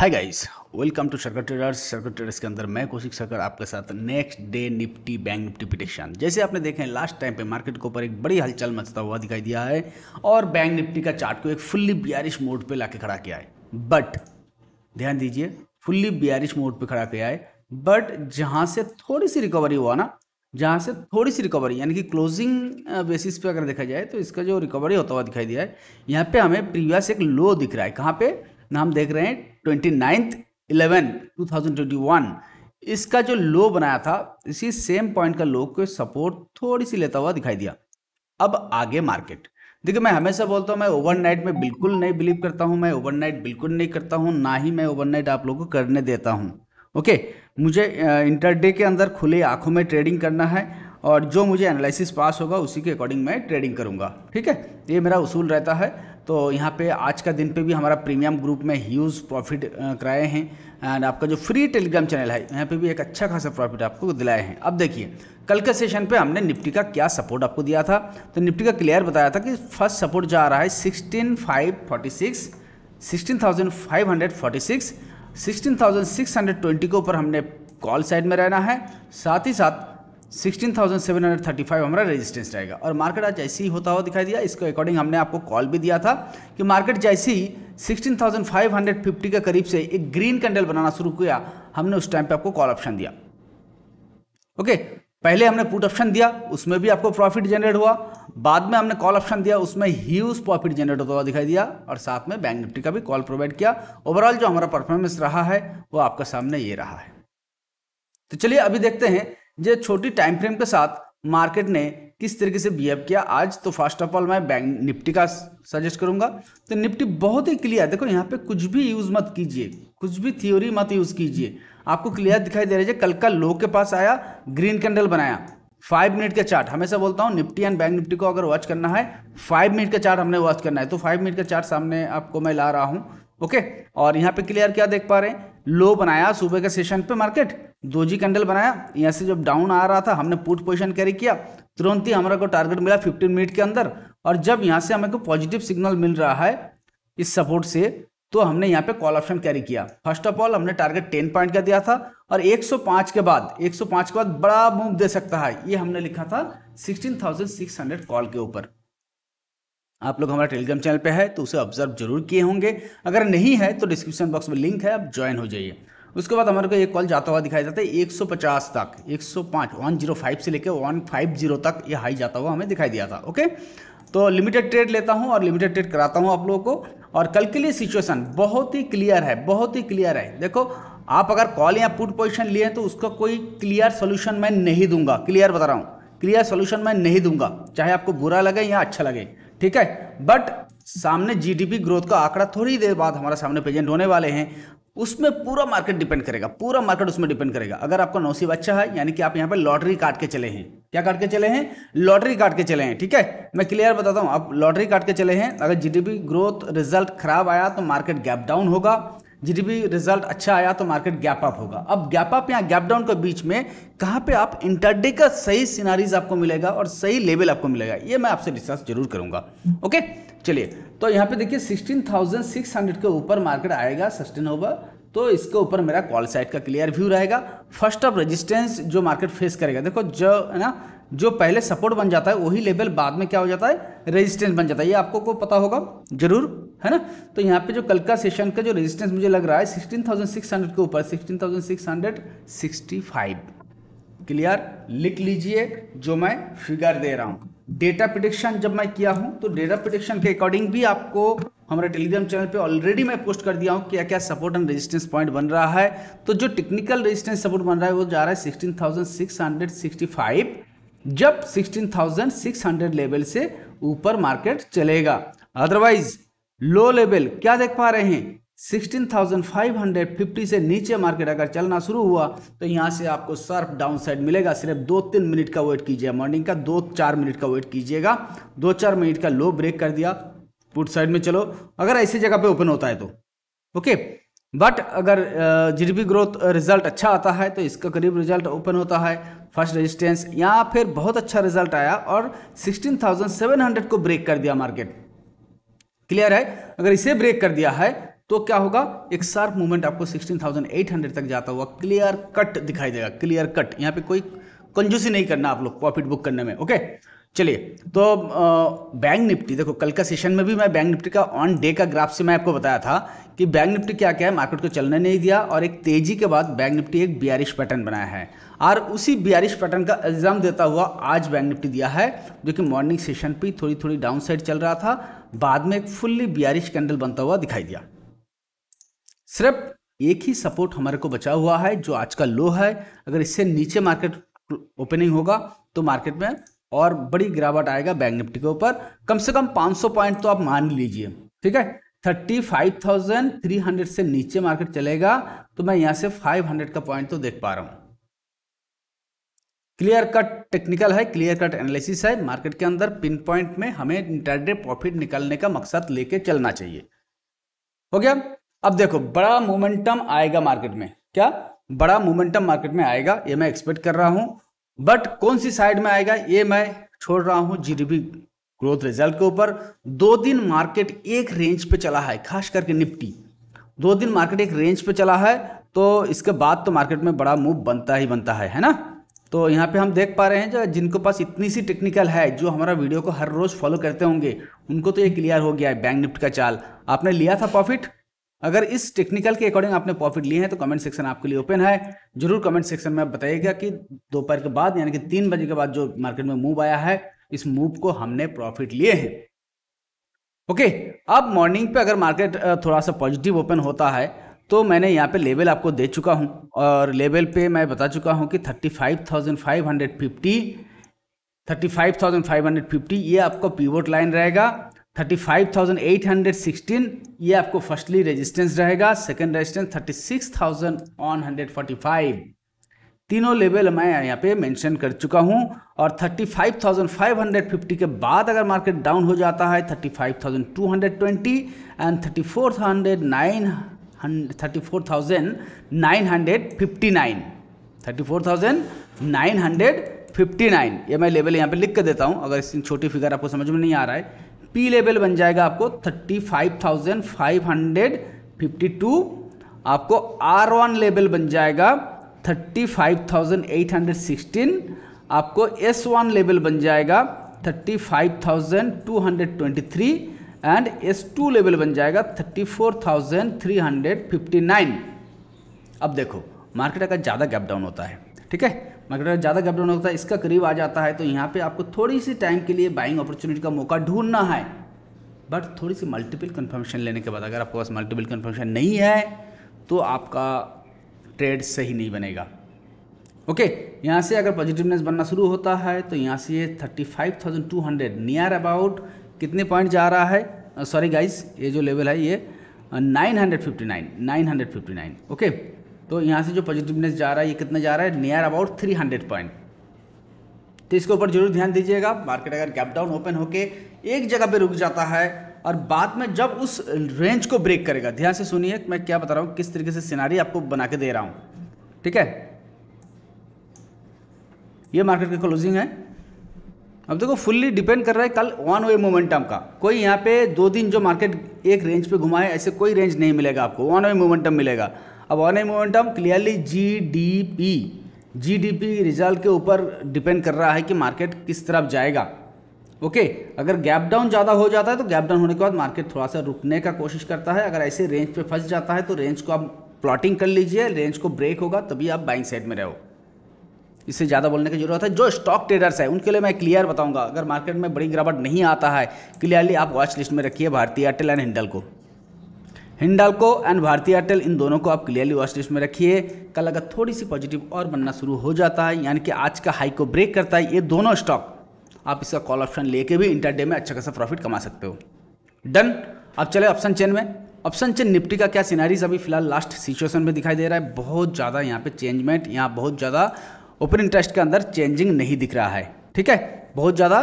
Hi guys welcome to circuit traders circuit traders के अंदर मैं कौशिक सर्कर आपके साथ next day Nifty bank Nifty पिटिशन जैसे आपने देखें लास्ट टाइम पे मार्केट के ऊपर एक बड़ी हलचल मचता हुआ दिखाई दिया है और बैंक निफ्टी का चार्ट को एक फुल्ली बियारिश मोड पे लाके खड़ा किया है बट ध्यान दीजिए फुल्ली बियारिश मोड पर खड़ा किया है बट जहाँ से थोड़ी सी रिकवरी हुआ ना जहाँ से थोड़ी सी रिकवरी यानी कि क्लोजिंग बेसिस पे अगर देखा जाए तो इसका जो रिकवरी होता हुआ दिखाई दिया है यहाँ पे हमें प्रीवियस एक लो दिख रहा है कहाँ पे ना हम देख रहे हैं twenty ninth eleven two thousand twenty one इसका जो लो बनाया था इसी सेम पॉइंट का लो को सपोर्ट थोड़ी सी लेता हुआ दिखाई दिया अब आगे मार्केट देखिए मैं हमेशा बोलता हूँ मैं ओवरनाइट में बिल्कुल नहीं बिलीव करता हूँ मैं ओवरनाइट बिल्कुल नहीं करता हूँ ना ही मैं ओवरनाइट आप लोगों को करने देता हूँ ओके मुझे इंटरडे के अंदर खुली आंखों में ट्रेडिंग करना है और जो मुझे एनालिसिस पास होगा उसी के अकॉर्डिंग मैं ट्रेडिंग करूँगा ठीक है ये मेरा उसूल रहता है तो यहाँ पे आज का दिन पे भी हमारा प्रीमियम ग्रुप में ह्यूज प्रॉफिट कराए हैं एंड आपका जो फ्री टेलीग्राम चैनल है यहाँ पे भी एक अच्छा खासा प्रॉफिट आपको दिलाए हैं अब देखिए कल के सेशन पे हमने निफ्टी का क्या सपोर्ट आपको दिया था तो निफ्टी का क्लियर बताया था कि फर्स्ट सपोर्ट जा रहा है sixteen five forty six sixteen thousand five hundred forty six sixteen thousand six hundred twenty के ऊपर हमने कॉल साइड में रहना है साथ ही साथ 16,735 हमारा रेजिस्टेंस रहेगा और मार्केट आज जैसे ही होता हुआ दिखाई दिया इसके अकॉर्डिंग हमने आपको कॉल भी दिया था कि मार्केट जैसे ही 16,550 के करीब से एक ग्रीन कैंडल बनाना शुरू किया हमने उस टाइम पे आपको कॉल ऑप्शन दिया ओके पहले हमने पुट ऑप्शन दिया उसमें भी आपको प्रॉफिट जनरेट हुआ बाद में हमने कॉल ऑप्शन दिया उसमें ह्यूज प्रॉफिट जनरेट होता हुआ दिखाई दिया और साथ में बैंक निफ्टी का भी कॉल प्रोवाइड किया ओवरऑल जो हमारा परफॉर्मेंस रहा है वो आपका सामने ये रहा है तो चलिए अभी देखते हैं जो छोटी टाइम फ्रेम के साथ मार्केट ने किस तरीके से बिहेव किया आज तो फर्स्ट ऑफ ऑल मैं बैंक निफ्टी का सजेस्ट करूंगा तो निफ्टी बहुत ही क्लियर देखो यहाँ पे कुछ भी यूज़ मत कीजिए कुछ भी थ्योरी मत यूज़ कीजिए आपको क्लियर दिखाई दे रही है कल का लो के पास आया ग्रीन कैंडल बनाया फाइव मिनट का चार्ट हमेशा बोलता हूँ निफ्टी एंड बैंक निफ्टी को अगर वॉच करना है फाइव मिनट का चार्ट हमने वॉच करना है तो फाइव मिनट का चार्ट सामने आपको मैं ला रहा हूँ ओके और यहाँ पे क्लियर क्या देख पा रहे हैं लो बनाया सुबह के सेशन पे मार्केट दो जी कैंडल बनाया यहाँ से जब डाउन आ रहा था हमने पुट पोजिशन कैरी किया तुरंत ही हमारे को टारगेट मिला 15 मिनट के अंदर और जब यहाँ से हमें को पॉजिटिव सिग्नल मिल रहा है इस सपोर्ट से तो हमने यहाँ पे कॉल ऑप्शन कैरी किया फर्स्ट ऑफ ऑल हमने टारगेट टेन पॉइंट का दिया था और पांच के बाद पांच के बाद बड़ा मूव दे सकता है ये हमने लिखा था हंड्रेड कॉल के ऊपर आप लोग हमारा टेलीग्राम चैनल पे है तो उसे ऑब्जर्व जरूर किए होंगे अगर नहीं है तो डिस्क्रिप्शन बॉक्स में लिंक है आप ज्वाइन हो जाइए उसके बाद हमारे को ये कॉल जाता हुआ दिखाई जाता है 150 तक 105 105 से लेकर 150 तक ये हाई जाता हुआ हमें दिखाई दिया था ओके तो लिमिटेड ट्रेड लेता हूँ और लिमिटेड ट्रेड कराता हूँ आप लोगों को और कल के लिए सिचुएशन बहुत ही क्लियर है बहुत ही क्लियर है देखो आप अगर कॉल या पुट पोजिशन लिए तो उसका कोई क्लियर सोल्यूशन मैं नहीं दूंगा क्लियर बता रहा हूँ क्लियर सोल्यूशन मैं नहीं दूंगा चाहे आपको बुरा लगे या अच्छा लगे ठीक है बट सामने जीडीपी ग्रोथ का आंकड़ा थोड़ी देर बाद हमारे सामने प्रेजेंट होने वाले हैं उसमें पूरा मार्केट डिपेंड करेगा पूरा मार्केट उसमें डिपेंड करेगा अगर आपका नौसीब अच्छा है यानी कि आप यहां पर लॉटरी काट के चले हैं क्या काट के चले हैं लॉटरी काट के चले हैं ठीक है मैं क्लियर बताता हूं आप लॉटरी काट के चले हैं अगर जीडीपी ग्रोथ रिजल्ट खराब आया तो मार्केट गैप डाउन होगा भी रिजल्ट अच्छा आया तो मार्केट गैप अप होगा अब गैप अप या गैप डाउन के बीच में कहाँ पे आप इंटरडे का सही सीनारीज आपको मिलेगा और सही लेवल आपको मिलेगा ये मैं आपसे डिस्कस जरूर करूंगा ओके चलिए तो यहाँ पे देखिए 16,600 के ऊपर मार्केट आएगा सस्टेन होगा तो इसके ऊपर मेरा कॉल साइड का क्लियर व्यू रहेगा फर्स्ट ऑफ रेजिस्टेंस जो मार्केट फेस करेगा देखो जो है ना जो पहले सपोर्ट बन जाता है वही लेवल बाद में क्या हो जाता है रेजिस्टेंस बन जाता है ये आपको को पता होगा जरूर है ना तो यहाँ पे जो कल का सेशन का जो रेजिस्टेंस मुझे लग रहा है 16,600 के ऊपर 16,665 क्लियर लिख लीजिए जो मैं फिगर दे रहा हूँ डेटा प्रोडिक्शन जब मैं किया हूँ तो डेटा प्रोडिक्शन के अकॉर्डिंग भी आपको हमारे टेलीग्राम चैनल पे ऑलरेडी मैं पोस्ट कर दिया हूँ क्या क्या सपोर्ट एंड रेजिस्टेंस पॉइंट बन रहा है तो जो टेक्निकल रेजिस्टेंस सपोर्ट बन रहा है वो जा रहा है sixteen thousand six hundred sixty five जब sixteen thousand six hundred level से ऊपर मार्केट चलेगा अदरवाइज लो लेवल क्या देख पा रहे हैं 16,550 से नीचे मार्केट अगर चलना शुरू हुआ तो यहाँ से आपको सर्फ डाउन साइड मिलेगा सिर्फ दो तीन मिनट का वेट कीजिए मॉर्निंग का दो चार मिनट का वेट कीजिएगा दो चार मिनट का लो ब्रेक कर दिया पुट साइड में चलो अगर ऐसी जगह पे ओपन होता है तो ओके बट अगर जीडीपी ग्रोथ रिजल्ट अच्छा आता है तो इसका करीब रिजल्ट ओपन होता है फर्स्ट रेजिस्टेंस या फिर बहुत अच्छा रिजल्ट आया और 16,700 को ब्रेक कर दिया मार्केट क्लियर है अगर इसे ब्रेक कर दिया है तो क्या होगा एक शार्प मूवमेंट आपको 16,800 तक जाता हुआ क्लियर कट दिखाई देगा क्लियर कट यहाँ पे कोई कंजूसी नहीं करना आप लोग प्रॉफिट बुक करने में ओके okay? चलिए तो बैंक निफ्टी देखो कल का सेशन में भी मैं बैंक निफ्टी का ऑन डे का ग्राफ से मैं आपको बताया था कि बैंक निफ्टी क्या क्या है मार्केट को चलने नहीं दिया और एक तेजी के बाद बैंक निफ्टी एक बियारिश पैटर्न बनाया है और उसी बियारिश पैटर्न का एग्जाम देता हुआ आज बैंक निफ्टी दिया है जो कि मॉर्निंग सेशन पर थोड़ी थोड़ी डाउन साइड चल रहा था बाद में एक फुल्ली बियारिश कैंडल बनता हुआ दिखाई दिया सिर्फ एक ही सपोर्ट हमारे को बचा हुआ है जो आज का लो है अगर इससे नीचे मार्केट ओपनिंग होगा तो मार्केट में और बड़ी गिरावट आएगा बैंक निफ्टी के ऊपर कम से कम 500 पॉइंट तो आप मान लीजिए ठीक है 35,300 से नीचे मार्केट चलेगा तो मैं यहां से 500 का पॉइंट तो देख पा रहा हूं क्लियर कट टेक्निकल है क्लियर कट एनालिसिस है मार्केट के अंदर पिन पॉइंट में हमें इंटरडे प्रॉफिट निकालने का मकसद लेके चलना चाहिए हो गया अब देखो बड़ा मोमेंटम आएगा मार्केट में क्या बड़ा मोमेंटम मार्केट में आएगा ये मैं एक्सपेक्ट कर रहा हूं बट कौन सी साइड में आएगा ये मैं छोड़ रहा हूँ जीडीपी ग्रोथ रिजल्ट के ऊपर दो दिन मार्केट एक रेंज पे चला है खास करके निफ्टी दो दिन मार्केट एक रेंज पे चला है तो इसके बाद तो मार्केट में बड़ा मूव बनता ही बनता है है ना तो यहाँ पे हम देख पा रहे हैं जो जिनको पास इतनी सी टेक्निकल है जो हमारा वीडियो को हर रोज़ फॉलो करते होंगे उनको तो ये क्लियर हो गया है बैंक निफ्ट का चाल आपने लिया था प्रॉफिट अगर इस टेक्निकल के अकॉर्डिंग आपने प्रॉफिट लिए हैं तो कमेंट सेक्शन आपके लिए ओपन है जरूर कमेंट सेक्शन में बताइएगा कि दोपहर के बाद यानी कि तीन बजे के बाद जो मार्केट में मूव आया है इस मूव को हमने प्रॉफिट लिए हैं ओके अब मॉर्निंग पे अगर मार्केट थोड़ा सा पॉजिटिव ओपन होता है तो मैंने यहाँ पे लेवल आपको दे चुका हूँ और लेवल पे मैं बता चुका हूँ कि thirty five thousand five hundred fifty thirty five thousand five hundred fifty ये आपका पीवोट लाइन रहेगा 35,816 ये आपको फर्स्टली रेजिस्टेंस रहेगा सेकंड रेजिस्टेंस 36,145 तीनों लेवल मैं यहाँ पे मेंशन कर चुका हूँ और 35,550 के बाद अगर मार्केट डाउन हो जाता है 35,220 एंड 34,900 34,959 34,959 ये मैं लेवल यहाँ पे लिख कर देता हूँ अगर इस छोटी फिगर आपको समझ में नहीं आ रहा है पी लेवल बन जाएगा आपको thirty five thousand five hundred fifty to आपको आर वन लेवल बन जाएगा thirty five thousand eight hundred sixteen आपको एस वन लेवल बन जाएगा thirty five thousand two hundred twenty three and S two level बन जाएगा thirty four thousand three hundred fifty nine अब देखो मार्केट का ज़्यादा गैप डाउन होता है ठीक है मार्केट ज़्यादा घबराने होता है इसका करीब आ जाता है तो यहाँ पर आपको थोड़ी सी टाइम के लिए बाइंग अपॉर्चुनिटी का मौका ढूंढना है बट थोड़ी सी मल्टीपल कन्फर्मेशन लेने के बाद अगर आपके पास मल्टीपल कन्फर्मेशन नहीं है तो आपका ट्रेड सही नहीं बनेगा ओके okay, यहाँ से अगर पॉजिटिवनेस बनना शुरू होता है तो यहाँ से ये thirty five thousand two hundred near about कितने पॉइंट जा रहा है सॉरी uh, गाइस ये जो लेवल है ये nine hundred fifty nine nine hundred fifty nine okay तो यहाँ से जो पॉजिटिवनेस जा रहा है ये कितना जा रहा है near about three hundred point तो इसके ऊपर जरूर ध्यान दीजिएगा मार्केट अगर गैप डाउन ओपन होके एक जगह पे रुक जाता है और बाद में जब उस रेंज को ब्रेक करेगा ध्यान से सुनिए मैं क्या बता रहा हूँ किस तरीके से सिनारी आपको बना के दे रहा हूँ ठीक है ये मार्केट की क्लोजिंग है अब देखो फुल्ली डिपेंड कर रहा है कल वन वे मोमेंटम का कोई यहाँ पे दो दिन जो मार्केट एक रेंज पे घुमाए ऐसे कोई रेंज नहीं मिलेगा आपको वन वे मोमेंटम मिलेगा अब on a momentum clearly GDP GDP result के ऊपर डिपेंड कर रहा है कि मार्केट किस तरफ जाएगा ओके अगर गैप डाउन ज़्यादा हो जाता है तो गैप डाउन होने के बाद मार्केट थोड़ा सा रुकने का कोशिश करता है अगर ऐसे रेंज पे फंस जाता है तो रेंज को आप प्लॉटिंग कर लीजिए रेंज को ब्रेक होगा तभी आप बाइंग साइड में रहो इससे ज़्यादा बोलने की जरूरत है जो स्टॉक ट्रेडर्स हैं उनके लिए मैं क्लियर बताऊंगा अगर मार्केट में बड़ी गिरावट नहीं आता है क्लियरली आप वॉच लिस्ट में रखिए भारतीय एयरटेल एंड हिंडल को हिंडालको एंड भारतीय एयरटेल इन दोनों को आप क्लियरली वॉच लिस्ट में रखिए कल अगर थोड़ी सी पॉजिटिव और बनना शुरू हो जाता है यानी कि आज का हाई को ब्रेक करता है ये दोनों स्टॉक आप इसका कॉल ऑप्शन लेके भी इंटरडे में अच्छा खासा प्रॉफिट कमा सकते हो डन अब चले ऑप्शन चेन में ऑप्शन चेन निफ्टी का क्या सीनारीज अभी फिलहाल लास्ट सिचुएशन में दिखाई दे रहा है बहुत ज़्यादा यहाँ पे चेंजमेंट यहाँ बहुत ज़्यादा ओपन इंटरेस्ट के अंदर चेंजिंग नहीं दिख रहा है ठीक है बहुत ज़्यादा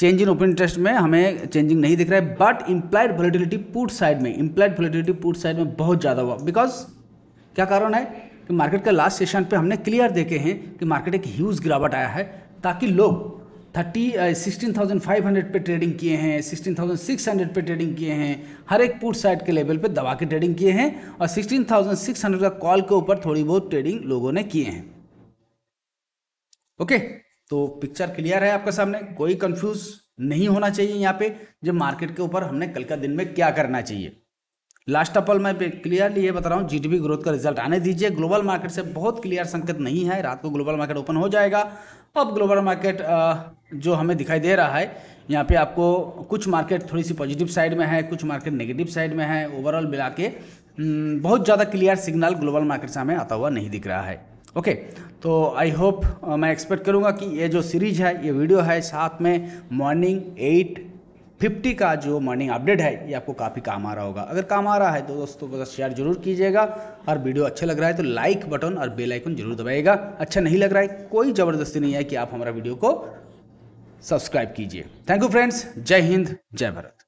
चेंज इन ओपन इंटरेस्ट में हमें चेंजिंग नहीं दिख रहा है but implied volatility put side में इम्प्लाइड वॉलीटिलिटी पुट साइड में बहुत ज़्यादा हुआ बिकॉज क्या कारण है कि मार्केट का लास्ट सेशन पे हमने क्लियर देखे हैं कि मार्केट एक ह्यूज गिरावट आया है ताकि लोग thirty sixteen thousand five hundred पे ट्रेडिंग किए हैं सिक्सटीन थाउजेंड सिक्स हंड्रेड पे ट्रेडिंग किए हैं हर एक पुट साइड के लेवल पर दबा के ट्रेडिंग किए हैं और सिक्सटीन थाउजेंड सिक्स हंड्रेड का कॉल के ऊपर थोड़ी बहुत ट्रेडिंग लोगों ने किए हैं ओके okay? तो पिक्चर क्लियर है आपके सामने कोई कंफ्यूज नहीं होना चाहिए यहाँ पे जब मार्केट के ऊपर हमने कल का दिन में क्या करना चाहिए लास्ट ऑफ ऑल मैं क्लियरली ये बता रहा हूँ जीडीपी ग्रोथ का रिजल्ट आने दीजिए ग्लोबल मार्केट से बहुत क्लियर संकेत नहीं है रात को ग्लोबल मार्केट ओपन हो जाएगा अब ग्लोबल मार्केट जो हमें दिखाई दे रहा है यहाँ पे आपको कुछ मार्केट थोड़ी सी पॉजिटिव साइड में है कुछ मार्केट नेगेटिव साइड में है ओवरऑल मिला के हम्म, बहुत ज़्यादा क्लियर सिग्नल ग्लोबल मार्केट से हमें आता हुआ नहीं दिख रहा है ओके तो आई होप uh, मैं एक्सपेक्ट करूँगा कि ये जो सीरीज है ये वीडियो है साथ में मॉर्निंग एट फिफ्टी का जो मॉर्निंग अपडेट है ये आपको काफ़ी काम आ रहा होगा अगर काम आ रहा है तो दोस्तों को शेयर जरूर कीजिएगा और वीडियो अच्छा लग रहा है तो लाइक बटन और बेल आइकन जरूर दबाइएगा अच्छा नहीं लग रहा है कोई ज़बरदस्ती नहीं है कि आप हमारा वीडियो को सब्सक्राइब कीजिए थैंक यू फ्रेंड्स जय हिंद जय भारत